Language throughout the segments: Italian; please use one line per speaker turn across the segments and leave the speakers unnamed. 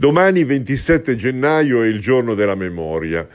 Domani 27 gennaio è il giorno della memoria.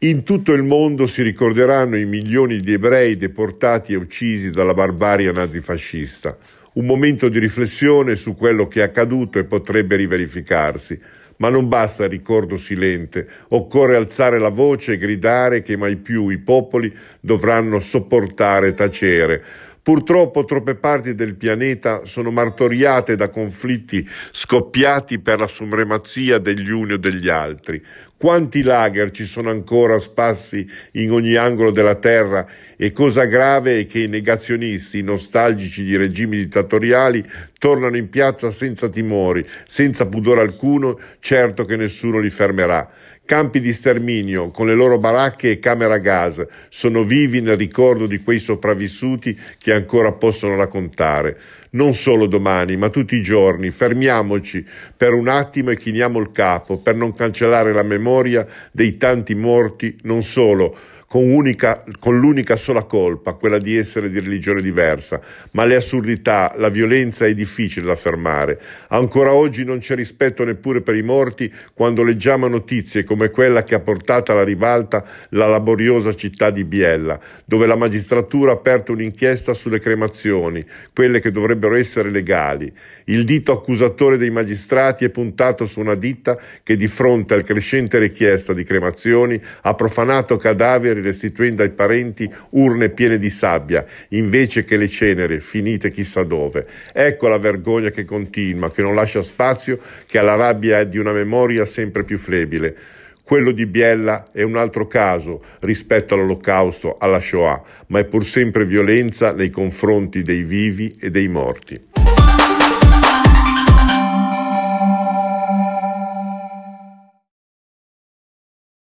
In tutto il mondo si ricorderanno i milioni di ebrei deportati e uccisi dalla barbarie nazifascista. Un momento di riflessione su quello che è accaduto e potrebbe riverificarsi. Ma non basta il ricordo silente, occorre alzare la voce e gridare che mai più i popoli dovranno sopportare e tacere. Purtroppo troppe parti del pianeta sono martoriate da conflitti scoppiati per la supremazia degli uni o degli altri, quanti lager ci sono ancora spassi in ogni angolo della terra e cosa grave è che i negazionisti, i nostalgici di regimi dittatoriali, tornano in piazza senza timori, senza pudore alcuno, certo che nessuno li fermerà. Campi di sterminio, con le loro baracche e camera a gas, sono vivi nel ricordo di quei sopravvissuti che ancora possono raccontare non solo domani, ma tutti i giorni. Fermiamoci per un attimo e chiniamo il capo per non cancellare la memoria dei tanti morti, non solo con, unica, con l'unica sola colpa, quella di essere di religione diversa, ma le assurdità, la violenza è difficile da fermare. Ancora oggi non c'è rispetto neppure per i morti quando leggiamo notizie come quella che ha portato alla ribalta la laboriosa città di Biella, dove la magistratura ha aperto un'inchiesta sulle cremazioni, quelle che dovrebbero essere legali. Il dito accusatore dei magistrati è puntato su una ditta che di fronte al crescente richiesta di cremazioni ha profanato cadaveri restituendo ai parenti urne piene di sabbia, invece che le cenere finite chissà dove. Ecco la vergogna che continua, che non lascia spazio, che alla rabbia di una memoria sempre più flebile. Quello di Biella è un altro caso rispetto all'olocausto, alla Shoah, ma è pur sempre violenza nei confronti dei vivi e dei morti.